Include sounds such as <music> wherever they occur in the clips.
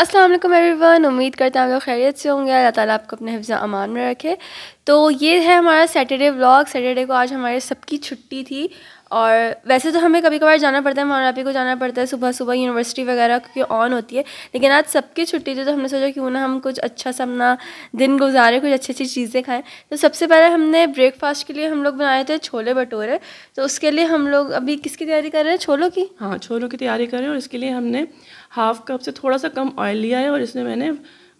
असलम वालेकुम एवरीवन उम्मीद करता हूँ लोग खैरियत से होंगे अल्लाह ताला आपको अपने हिफ्ज़ अमान में रखे तो ये है हमारा सैटरडे व्लॉग सैटरडे को आज हमारे सबकी छुट्टी थी और वैसे तो हमें कभी कभार जाना पड़ता है मौरापी को जाना पड़ता है सुबह सुबह यूनिवर्सिटी वगैरह क्योंकि ऑन होती है लेकिन आज सबकी छुट्टी थी तो हमने सोचा क्यों ना हम कुछ अच्छा सा अपना दिन गुजारे कुछ अच्छी अच्छी चीज़ें खाएँ तो सबसे पहले हमने ब्रेकफास्ट के लिए हम लोग बनाए थे छोले भटूरे तो उसके लिए हम लोग अभी किसकी तैयारी कर रहे हैं छोलों की हाँ छोलों की तैयारी कर रहे हैं और इसके लिए हमने हाफ कप से थोड़ा सा कम ऑयल लिया है और इसमें मैंने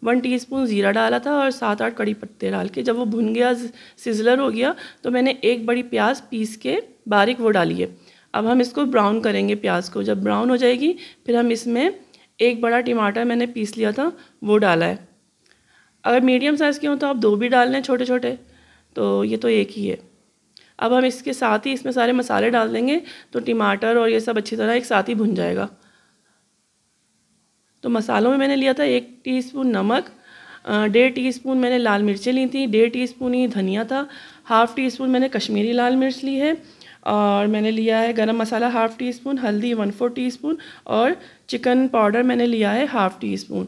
वन टीस्पून ज़ीरा डाला था और सात आठ कड़ी पत्ते डाल के जब वो भुन गया सिजलर हो गया तो मैंने एक बड़ी प्याज पीस के बारीक वो डाली है अब हम इसको ब्राउन करेंगे प्याज को जब ब्राउन हो जाएगी फिर हम इसमें एक बड़ा टमाटर मैंने पीस लिया था वो डाला है अगर मीडियम साइज़ के हों तो आप दो भी डाल लें छोटे छोटे तो ये तो एक ही है अब हम इसके साथ ही इसमें सारे मसाले डाल देंगे तो टमाटर और ये सब अच्छी तरह एक साथ ही भुन जाएगा तो मसालों में मैंने लिया था एक टीस्पून नमक डेढ़ टीस्पून मैंने लाल मिर्चें ली थी डेढ़ टीस्पून ही धनिया था हाफ़ टी स्पून मैंने कश्मीरी लाल मिर्च ली है और मैंने लिया है garam masala half teaspoon हल्दी वन फोर टी स्पून और चिकन पाउडर मैंने लिया है हाफ़ टी स्पून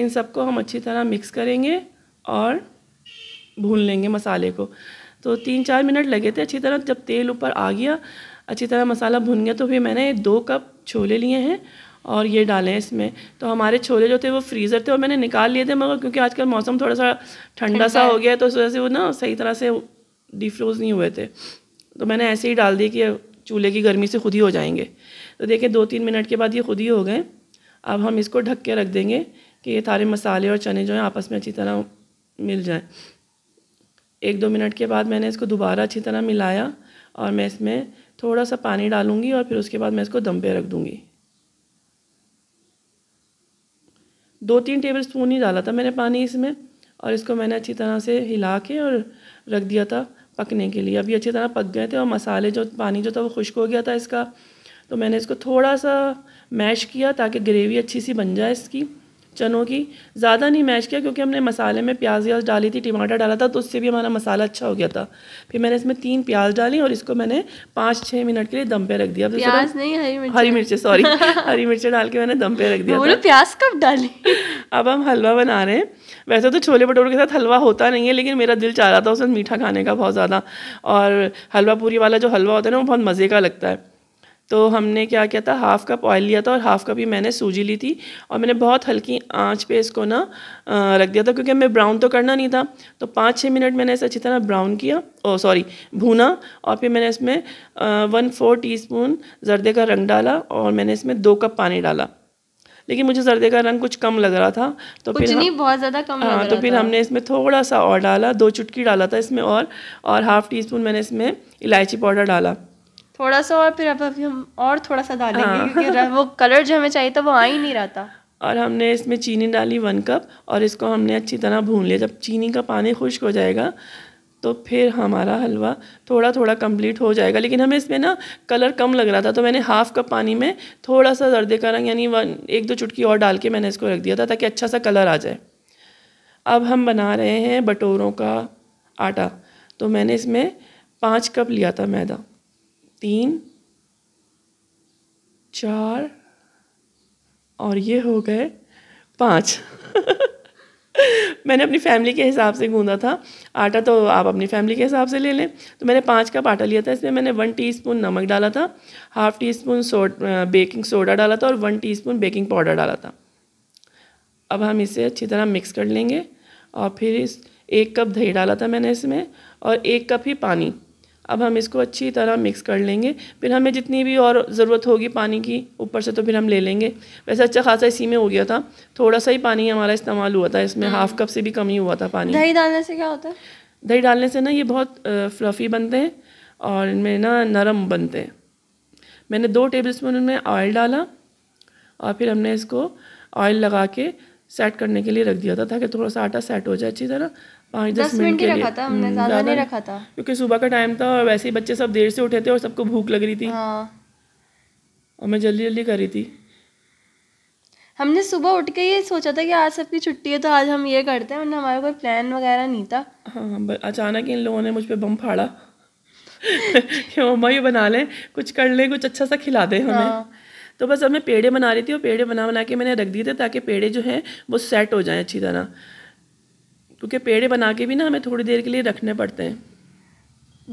इन सबको हम अच्छी तरह मिक्स करेंगे और भून लेंगे मसाले को तो तीन चार मिनट लगे थे अच्छी तरह जब तेल ऊपर आ गया अच्छी तरह मसाला भून गया तो फिर मैंने दो कप छोले लिए हैं और ये डालें इसमें तो हमारे छोले जो थे वो फ्रीज़र थे और मैंने निकाल लिए थे मगर क्योंकि आजकल मौसम थोड़ा सा ठंडा सा हो गया है तो उस वजह से वो ना सही तरह से डिफ्रोज़ नहीं हुए थे तो मैंने ऐसे ही डाल दिए कि चूल्हे की गर्मी से खुद ही हो जाएंगे तो देखिए दो तीन मिनट के बाद ये खुद ही हो गए अब हम इसको ढक के रख देंगे कि ये सारे मसाले और चने जो हैं आपस में अच्छी तरह मिल जाएं एक दो मिनट के बाद मैंने इसको दोबारा अच्छी तरह मिलाया और मैं इसमें थोड़ा सा पानी डालूंगी और फिर उसके बाद मैं इसको दम पे रख दूंगी दो तीन टेबल स्पून ही डाला था मैंने पानी इसमें और इसको मैंने अच्छी तरह से हिला के और रख दिया था पकने के लिए अभी अच्छी तरह पक गए थे और मसाले जो पानी जो था वो खुश्क हो गया था इसका तो मैंने इसको थोड़ा सा मैश किया ताकि ग्रेवी अच्छी सी बन जाए इसकी चनों की ज़्यादा नहीं मैश किया क्योंकि हमने मसाले में प्याज व्याज डाली थी टमाटर डाला था तो उससे भी हमारा मसाला अच्छा हो गया था फिर मैंने इसमें तीन प्याज डाली और इसको मैंने पाँच छः मिनट के लिए दम पे रख दिया प्याज नहीं हरी मिर्च हरी मिर्चें सॉरी <laughs> हरी मिर्चें डाल के मैंने दम पे रख दिया प्याज कब डाली <laughs> अब हम हलवा बना रहे हैं वैसे तो छोले भटूरे के साथ हलवा होता नहीं है लेकिन मेरा दिल चाह रहा था उसमें मीठा खाने का बहुत ज़्यादा और हलवा पूरी वाला जो हलवा होता है ना वो बहुत मज़े का लगता है तो हमने क्या किया था हाफ़ कप ऑयल लिया था और हाफ़ कप ही मैंने सूजी ली थी और मैंने बहुत हल्की आंच पे इसको ना रख दिया था क्योंकि हमें ब्राउन तो करना नहीं था तो पाँच छः मिनट मैंने इसे अच्छी तरह ब्राउन किया ओ सॉरी भूना और फिर मैंने इसमें वन फोर टी स्पून जर्दे का रंग डाला और मैंने इसमें दो कप पानी डाला लेकिन मुझे जर्दे का रंग कुछ कम लग रहा था तो कुछ फिर नहीं बहुत ज़्यादा कम हाँ तो फिर हमने इसमें थोड़ा सा और डाला दो चुटकी डाला था इसमें और और हाफ़ टी स्पून मैंने इसमें इलायची पाउडर डाला थोड़ा सा और फिर अब अभी हम और थोड़ा सा डालेंगे हाँ। क्योंकि वो कलर जो हमें चाहिए था वो आ ही नहीं रहा था और हमने इसमें चीनी डाली वन कप और इसको हमने अच्छी तरह भून लिया जब चीनी का पानी खुश्क हो जाएगा तो फिर हमारा हलवा थोड़ा थोड़ा कंप्लीट हो जाएगा लेकिन हमें इसमें ना कलर कम लग रहा था तो मैंने हाफ़ कप पानी में थोड़ा सा जर्दे का रंग यानी वन एक दो चुटकी और डाल के मैंने इसको रख दिया था ताकि अच्छा सा कलर आ जाए अब हम बना रहे हैं बटोरों का आटा तो मैंने इसमें पाँच कप लिया था मैदा तीन चार और ये हो गए पाँच <laughs> मैंने अपनी फैमिली के हिसाब से गूंदा था आटा तो आप अपनी फैमिली के हिसाब से ले लें तो मैंने पाँच कप आटा लिया था इसमें मैंने वन टीस्पून नमक डाला था half teaspoon soda baking soda डाला था और वन टीस्पून बेकिंग पाउडर डाला था अब हम इसे अच्छी तरह मिक्स कर लेंगे और फिर इस एक कप दही डाला था मैंने इसमें और एक कप ही पानी अब हम इसको अच्छी तरह मिक्स कर लेंगे फिर हमें जितनी भी और ज़रूरत होगी पानी की ऊपर से तो फिर हम ले लेंगे वैसे अच्छा खासा इसी में हो गया था थोड़ा सा ही पानी हमारा इस्तेमाल हुआ था इसमें हाफ कप से भी कमी हुआ था पानी दही डालने से क्या होता है दही डालने से ना ये बहुत फ्लफ़ी बनते हैं और इनमें ना नरम बनते हैं मैंने दो टेबल स्पून इनमें ऑयल डाला और फिर हमने इसको ऑयल लगा के सेट करने के लिए रख दिया था ताकि थोड़ा सा आटा सेट हो जाए अच्छी तरह पाँच दस मिनट के रखा था हमने हम्म, ज़्यादा नहीं रखा था क्योंकि सुबह का टाइम था और वैसे ही बच्चे सब देर से उठे थे और सबको भूख लग रही थी हाँ और मैं जल्दी जल्दी कर रही थी हमने सुबह उठ के ये सोचा था कि आज सबकी छुट्टी है तो आज हम ये करते हैं हमारा कोई प्लान वगैरह नहीं था हाँ, हाँ अचानक इन लोगों ने मुझ पर बम फाड़ा <laughs> कि मम्मा ये बना लें कुछ कर लें कुछ अच्छा सा खिला दें हमें हाँ। तो बस अब मैं पेड़े बना रही थी और पेड़े बना बना के मैंने रख दिए थे ताकि पेड़े जो हैं वो सेट हो जाएं अच्छी तरह क्योंकि पेड़े बना के भी ना हमें थोड़ी देर के लिए रखने पड़ते हैं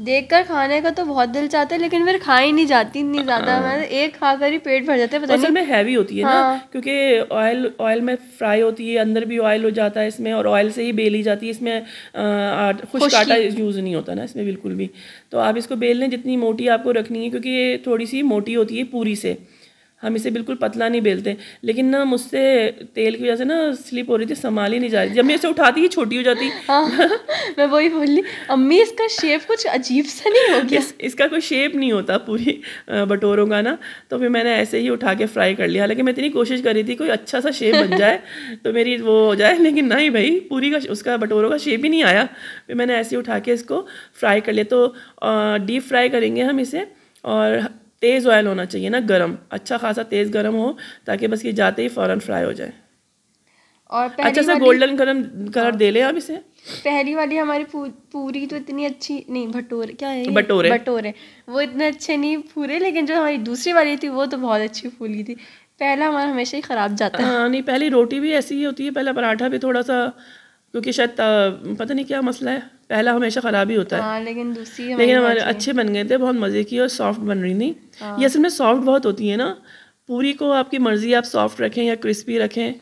देख कर खाने का तो बहुत दिल चाहता है लेकिन फिर खाई नहीं जाती इतनी ज़्यादा हाँ। मैं एक खा कर ही पेट भर जाता है पता में हैवी होती है हाँ। ना क्योंकि ऑयल ऑयल में फ्राई होती है अंदर भी ऑयल हो जाता है इसमें और ऑयल से ही बेली जाती है इसमें खुश काटा यूज़ नहीं होता ना इसमें बिल्कुल भी तो आप इसको बेल लें जितनी मोटी आपको रखनी है क्योंकि ये थोड़ी सी मोटी होती है पूरी से हम इसे बिल्कुल पतला नहीं बेलते लेकिन ना मुझसे तेल की वजह से ना स्लिप हो रही थी संभाल ही नहीं जा रही जब मैं इसे उठाती ही छोटी हो जाती हाँ, मैं वही बोल रही अम्मी इसका शेप कुछ अजीब सा नहीं हो गया इस, इसका कोई शेप नहीं होता पूरी बटोरों का ना तो फिर मैंने ऐसे ही उठा के फ्राई कर लिया हालांकि मैं इतनी कोशिश कर रही थी कोई अच्छा सा शेप बन जाए <laughs> तो मेरी वो हो जाए लेकिन नहीं भाई पूरी का उसका बटोरों का शेप ही नहीं आया फिर मैंने ऐसे ही उठा के इसको फ्राई कर लिया तो डीप फ्राई करेंगे हम इसे और तेज़ ऑयल होना चाहिए ना गरम अच्छा खासा तेज़ गरम हो ताकि बस ये जाते ही फ़ौरन फ्राई हो जाए और अच्छा सा गोल्डन कलर कलर दे ले आप इसे पहली वाली हमारी पूरी तो इतनी अच्छी नहीं भटोरे क्या है भटोरे भटोरे वो इतने अच्छे नहीं पूरे लेकिन जो हमारी दूसरी वाली थी वो तो बहुत अच्छी फूली थी पहला हमारा हमेशा ही ख़राब जाता है हाँ नहीं पहली रोटी भी ऐसी ही होती है पहला पराठा भी थोड़ा सा क्योंकि शायद पता नहीं क्या मसला है पहला हमेशा ख़राब ही होता है हाँ, लेकिन दूसरी लेकिन हमारे अच्छे बन गए थे बहुत मज़े की और सॉफ्ट बन रही थी हाँ। ये असल में सॉफ्ट बहुत होती है ना पूरी को आपकी मर्ज़ी आप सॉफ्ट रखें या क्रिस्पी रखें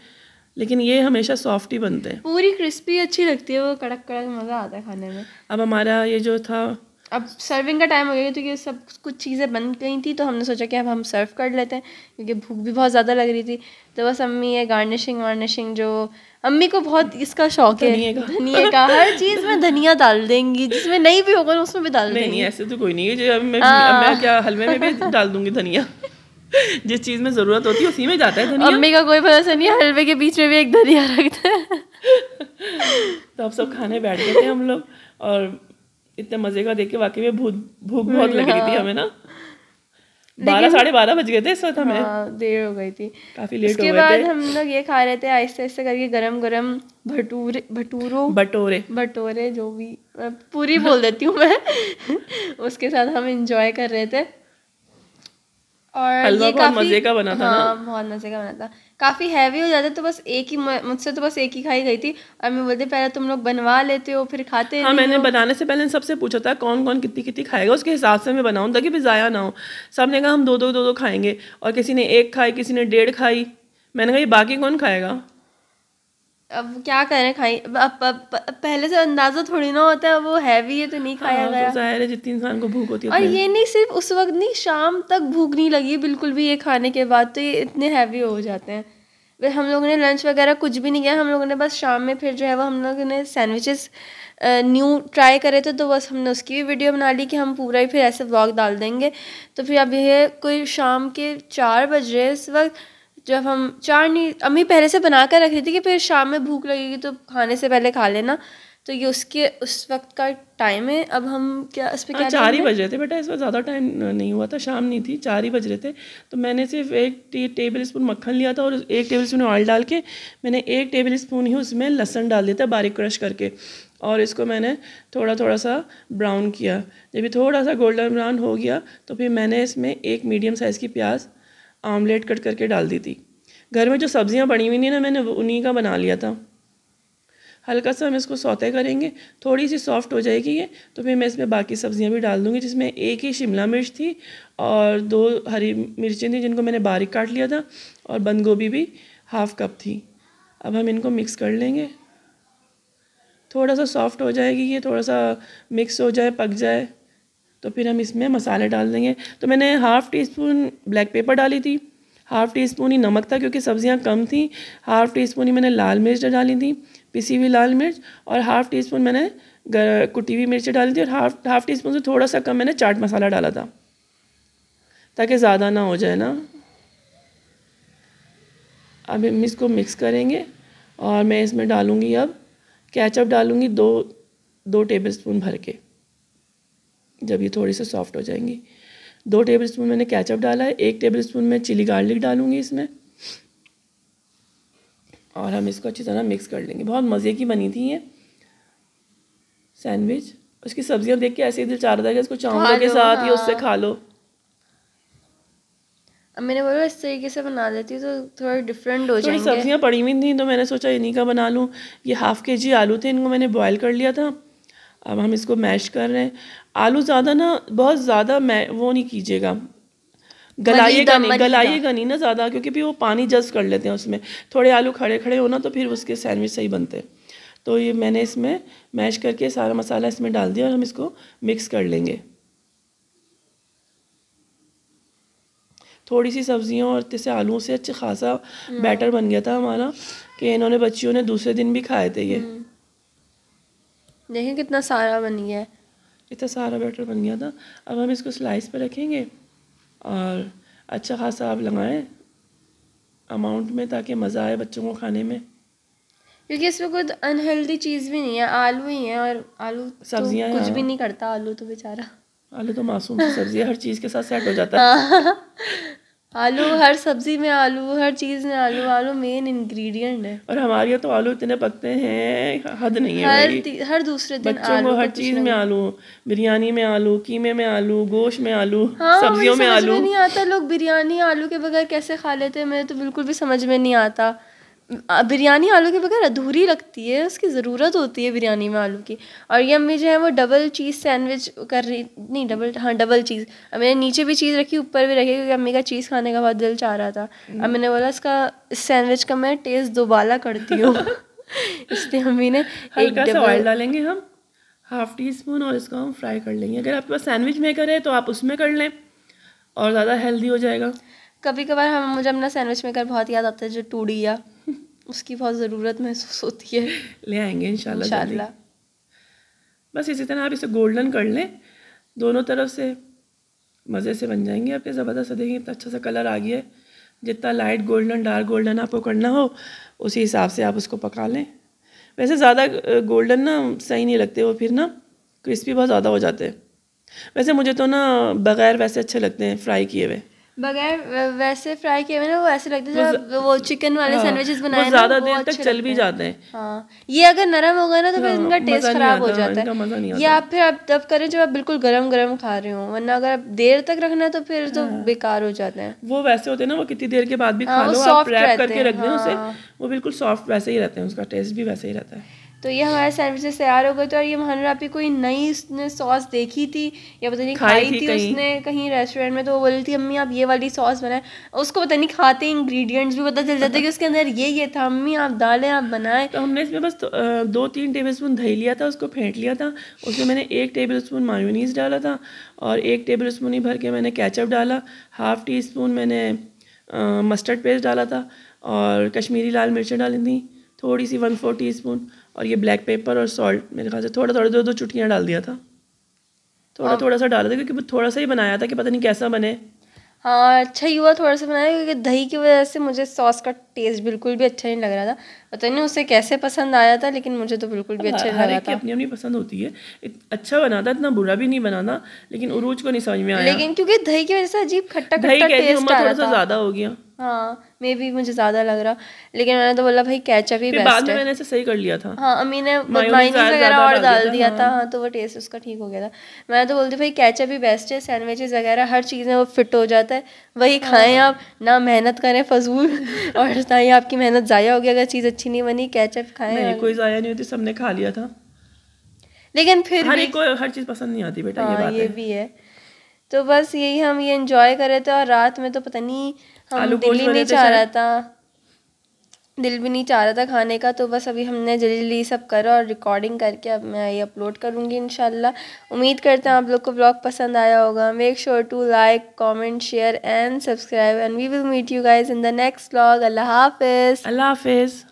लेकिन ये हमेशा सॉफ्ट ही बनते हैं पूरी क्रिस्पी अच्छी लगती है वो कड़क कड़क मज़ा आता है खाने में अब हमारा ये जो था अब सर्विंग का टाइम हो गया क्योंकि तो सब कुछ चीज़ें बन गई थी तो हमने सोचा कि अब हम सर्व कर लेते हैं क्योंकि भूख भी बहुत ज़्यादा लग रही थी तो बस अम्मी ये गार्निशिंग वार्निशिंग जो अम्मी को बहुत इसका शौक है धनिया का हर चीज़ में धनिया डाल देंगी जिसमें नहीं भी होगा उसमें भी डाल देंगी ऐसे तो कोई नहीं है जो मैं, हाँ। मैं क्या हलवे में भी डाल दूंगी धनिया जिस चीज़ में ज़रूरत होती है उसी में जाता है धनिया अम्मी का कोई भरोसा नहीं हलवे के बीच में भी एक धनिया रखते हैं <laughs> तो अब सब खाने बैठ गए थे हम लोग और इतने मजे का देख के वाकई में भूख भूख बहुत लग रही थी हाँ। हमें ना बारह साढ़े बारह बज गए थे इस वक्त हमें हाँ, देर हो गई थी काफी लेट उसके बाद हम लोग ये खा रहे थे आहिस्ते आहिस्ते करके गरम गरम भटूरे भटूरो भटोरे भटोरे जो भी मैं पूरी बोल देती हूँ मैं उसके साथ हम इंजॉय कर रहे थे और ये बहुत मजे का बना था हाँ बहुत मजे का बना था काफ़ी हैवी हो जाता है तो बस एक ही मुझसे तो बस एक ही खाई गई थी और मैं बोलती पहले तुम लोग बनवा लेते हो फिर खाते हाँ मैंने बनाने से पहले सबसे पूछा था कौन कौन कितनी कितनी खाएगा उसके हिसाब से मैं बनाऊँ ताकि फिर ज़ाया ना हो सब ने कहा हम दो दो दो दो खाएंगे और किसी ने एक खाई किसी ने डेढ़ खाई मैंने कहा ये बाकी कौन खाएगा अब क्या करें खाई अब, अब, अब, पहले से अंदाज़ा थोड़ी ना होता है वो हैवी है तो नहीं हाँ, खाया हाँ, गया तो जितनी इंसान को भूख होती है और ये नहीं सिर्फ उस वक्त नहीं शाम तक भूख नहीं लगी बिल्कुल भी ये खाने के बाद तो ये इतने हैवी हो जाते हैं फिर हम लोगों ने लंच वगैरह कुछ भी नहीं किया हम लोगों ने बस शाम में फिर जो है वो हम लोगों ने सैंडविचेस न्यू ट्राई करे थे तो बस हमने उसकी भी वीडियो बना ली कि हम पूरा ही फिर ऐसे व्लॉग डाल देंगे तो फिर अब यह कोई शाम के चार बज रहे इस वक्त जब हम नहीं अम्मी पहले से बना कर रख रही थी कि फिर शाम में भूख लगेगी तो खाने से पहले खा लेना तो ये उसके उस वक्त का टाइम है अब हम क्या इस पर हाँ, क्या चार ही बज रहे थे बेटा इस वक्त ज़्यादा टाइम नहीं हुआ था शाम नहीं थी चार ही बज रहे थे तो मैंने सिर्फ एक टे, टेबल स्पून मक्खन लिया था और एक टेबल स्पून ऑयल डाल के मैंने एक टेबल स्पून ही उसमें लहसन डाल दिया था बारीक क्रश करके और इसको मैंने थोड़ा थोड़ा सा ब्राउन किया जब ये थोड़ा सा गोल्डन ब्राउन हो गया तो फिर मैंने इसमें एक मीडियम साइज़ की प्याज आमलेट कट करके डाल दी थी घर में जो सब्ज़ियाँ बनी हुई थी ना मैंने उन्हीं का बना लिया था हल्का सा हम इसको सौते करेंगे थोड़ी सी सॉफ्ट हो जाएगी ये तो फिर मैं इसमें बाकी सब्ज़ियाँ भी डाल दूँगी जिसमें एक ही शिमला मिर्च थी और दो हरी मिर्चें थी जिनको मैंने बारीक काट लिया था और बंद गोभी भी हाफ़ कप थी अब हम इनको मिक्स कर लेंगे थोड़ा सा सॉफ्ट हो जाएगी ये थोड़ा सा मिक्स हो जाए पक जाए तो फिर हम इसमें मसाले डाल देंगे तो मैंने half teaspoon black pepper डाली थी हाफ़ टी स्पून ही नमक था क्योंकि सब्जियां कम थी हाफ़ टी स्पून ही मैंने लाल मिर्च डाली थी पिसी हुई लाल मिर्च और हाफ़ टी स्पून मैंने कुटी हुई मिर्च डाली थी और हाफ हाफ़ टी स्पून से थोड़ा सा कम मैंने चाट मसाला डाला था ताकि ज़्यादा ना हो जाए ना अब हम इसको मिक्स करेंगे और मैं इसमें डालूँगी अब कैचअप डालूँगी दो दो टेबल स्पून भर के जब ये थोड़ी सी सॉफ्ट हो जाएंगी दो टेबल स्पून मैंने कैचअप डाला है एक टेबल स्पून मैं चिली गार्लिक डालूंगी इसमें और हम इसको अच्छी तरह मिक्स कर लेंगे बहुत मज़े की बनी थी ये सैंडविच उसकी सब्जियां देख के ऐसे ही दिल चाह रहा था कि इसको चावल के साथ हाँ। उससे खा लो अब मैंने बोला इस तरीके से बना देती हूँ तो थोड़ा डिफरेंट हो जाएंगे सब्जियां पड़ी हुई थी तो मैंने सोचा इन्हीं का बना लूँ ये हाफ के जी आलू थे इनको मैंने बॉयल कर लिया था अब हम इसको मैश कर रहे हैं आलू ज़्यादा ना बहुत ज़्यादा मै वो नहीं कीजिएगा गलाइएगा नहीं गलाइएगा नहीं ना ज़्यादा क्योंकि भी वो पानी जज कर लेते हैं उसमें थोड़े आलू खड़े खड़े हो ना तो फिर उसके सैंडविच सही बनते हैं तो ये मैंने इसमें मैश करके सारा मसाला इसमें डाल दिया और हम इसको मिक्स कर लेंगे थोड़ी सी सब्जियों और जैसे आलूओं से अच्छे खासा बैटर हम्म। बन गया था हमारा कि इन्होंने बच्चियों ने दूसरे दिन भी खाए थे ये हम्म। देखें कितना सारा बन गया है इतना सारा बैटर बन गया था अब हम इसको स्लाइस पे रखेंगे और अच्छा खासा आप लगाएं अमाउंट में ताकि मज़ा आए बच्चों को खाने में क्योंकि इसमें कुछ अनहेल्दी चीज़ भी नहीं है आलू ही है और आलू सब्जियाँ तो कुछ भी नहीं करता आलू तो बेचारा आलू तो मासूम सब्जी हर चीज़ के साथ सेट हो जाता है हाँ। आलू हर सब्जी में आलू हर चीज़ में आलू आलू मेन इंग्रेडिएंट है और हमारे यहाँ तो आलू इतने पकते हैं हद नहीं है हर हर दूसरे दिन बच्चों आलू को हर चीज़ में आलू बिरयानी में आलू कीमे में आलू गोश्त में आलू हाँ, सब्जियों में आलू नहीं आता लोग बिरयानी आलू के बगैर कैसे खा लेते हैं मेरे तो बिल्कुल भी समझ में नहीं आता बिरयानी आलू के बगैर अधूरी लगती है उसकी ज़रूरत होती है बिरयानी में आलू की और ये अम्मी जो है वो डबल चीज़ सैंडविच कर रही नहीं डबल हाँ डबल चीज़ अब मैंने नीचे भी चीज़ रखी ऊपर भी रखी क्योंकि अम्मी का चीज़ खाने का बहुत दिल चाह रहा था अब हम्म। मैंने बोला इसका इस सैंडविच का मैं टेस्ट दोबाला करती हूँ <laughs> इसलिए अम्मी ने एक डबल डालेंगे हम हाफ टी स्पून और इसको हम फ्राई कर लेंगे अगर आपके पास सैंडविच मेकर है तो आप उसमें कर लें और ज़्यादा हेल्दी हो जाएगा कभी कभार हम मुझे अपना सैंडविच मेकर बहुत याद आता है जो टूडी या उसकी बहुत ज़रूरत महसूस होती है ले आएंगे इन शाला बस इसी तरह आप इसे गोल्डन कर लें दोनों तरफ से मज़े से बन जाएंगे आपके ज़बरदस्त देखेंगे इतना अच्छा सा कलर आ गया है जितना लाइट गोल्डन डार्क गोल्डन आपको करना हो उसी हिसाब से आप उसको पका लें वैसे ज़्यादा गोल्डन ना सही नहीं लगते वो फिर ना क्रिस्पी बहुत ज़्यादा हो जाते हैं वैसे मुझे तो ना बग़ैर वैसे अच्छे लगते हैं फ्राई किए हुए बगैर वैसे फ्राई किए ना वो ऐसे लगते हैं जब वो चिकन वाले हाँ, सैंडविचेस बनाए ज्यादा देर तक चल भी जाते हैं हाँ ये अगर नरम होगा ना तो फिर हाँ, इनका टेस्ट खराब हो जाता है या आप फिर आप तब करें जब आप बिल्कुल गरम गरम खा रहे हो वरना अगर आप देर तक रखना तो फिर तो हाँ। बेकार हो जाते हैं वो वैसे होते हैं ना वो कितनी देर के बाद भी हाँ, खा लो आप रैप करके रख दें उसे वो बिल्कुल सॉफ्ट वैसे ही रहते हैं उसका टेस्ट भी वैसे ही रहता है तो ये हमारे सैंडविचेस तैयार हो गए थे और ये मोहन आपकी कोई नई उसने सॉस देखी थी या पता नहीं खाई, थी, थी उसने कहीं रेस्टोरेंट में तो वो बोली थी अम्मी आप ये वाली सॉस बनाए उसको पता नहीं खाते इंग्रेडिएंट्स भी पता चल जाते कि उसके अंदर ये ये था अम्मी आप डालें आप बनाएं तो हमने इसमें बस दो तीन टेबल स्पून दही लिया था उसको फेंट लिया था उसमें मैंने एक टेबल स्पून मायूनीस डाला था और एक टेबल स्पून ही भर के मैंने कैचअप डाला हाफ़ टी स्पून मैंने मस्टर्ड पेस्ट डाला था और कश्मीरी लाल मिर्चें डाली थी थोड़ी सी वन फोर टी स्पून और ये ब्लैक पेपर और सॉल्ट मेरे ख्याल से थोड़ा थोड़ा दो दो चुटकियाँ डाल दिया था थोड़ा थोड़ा सा डाला था क्योंकि थोड़ा सा ही बनाया था कि पता नहीं कैसा बने हाँ अच्छा ही हुआ थोड़ा सा बनाया क्योंकि दही की वजह से मुझे सॉस का टेस्ट बिल्कुल भी अच्छा नहीं लग रहा था पता नहीं उसे कैसे पसंद आया था लेकिन मुझे तो बिल्कुल भी हाँ, अच्छा नहीं रहा था अपनी अपनी पसंद होती है अच्छा बनाता इतना बुरा भी नहीं बनाना लेकिन उरूज को नहीं समझ में आया लेकिन क्योंकि दही की वजह से अजीब खट्टा खट्टा टेस्ट आ रहा था ज़्यादा हो गया हाँ, मे बी मुझे ज़्यादा लग रहा लेकिन मैंने तो बोला भाई कैचअप ही बेस्ट है मैंने इसे सही कर लिया था हाँ मैंने मायोनीज वगैरह और डाल दिया था हाँ तो वो टेस्ट उसका ठीक हो गया था मैंने तो बोलती भाई कैचअप ही बेस्ट है सैंडविचेज वगैरह हर चीज़ में वो फिट हो जाता है वही हाँ। खाएं आप ना मेहनत करें फजूल <laughs> और ना ही आपकी मेहनत ज़ाया होगी अगर चीज़ अच्छी नहीं बनी कैचअप खाएं कोई ज़ाया नहीं होती सबने खा लिया था लेकिन फिर हर एक को हर चीज़ पसंद नहीं आती बेटा ये हाँ, बात है। ये भी है तो बस यही हम ये इन्जॉय कर रहे थे और रात में तो पता नहीं आलू दिल ही नहीं तो चाह रहा था दिल भी नहीं चाह रहा था खाने का तो बस अभी हमने जल्दी जल्दी सब करा और रिकॉर्डिंग करके अब मैं ये अपलोड करूँगी इन उम्मीद करते हैं आप लोग को ब्लॉग पसंद आया होगा make sure to like comment share and subscribe and we will meet you guys in the next blog अल्लाह हाफिज़ अल्लाह हाफिज़